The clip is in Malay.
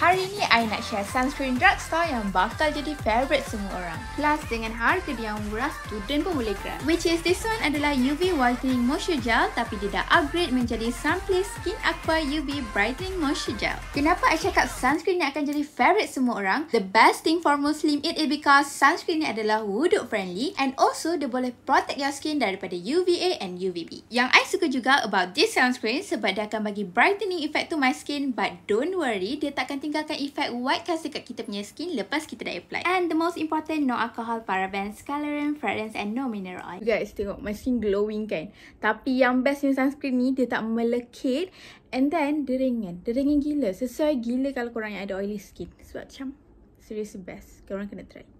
Hari ni I nak share sunscreen drugstore yang bakal jadi favourite semua orang. Plus dengan harga dia yang murah, student pun boleh grab. Which is this one adalah UV Whitening Moisture Gel tapi dia dah upgrade menjadi Sunplay Skin Aqua UV Brightening Moisture Gel. Kenapa I cakap sunscreen ni akan jadi favourite semua orang? The best thing for Muslim it is because sunscreen ni adalah wuduk friendly and also dia boleh protect your skin daripada UVA and UVB. Yang I suka juga about this sunscreen sebab dia akan bagi brightening effect to my skin but don't worry, dia takkan tinggal tinggalkan efek white castle kat kita punya skin lepas kita dah apply. And the most important, no alcohol, parabens, colorant, fragrance and no mineral oil. Guys, tengok my skin glowing kan. Tapi yang best ni sunscreen ni, dia tak melekit. And then, deringan. ringan gila. Sesuai gila kalau korang yang ada oily skin. Sebab macam, serious best. Korang kena try.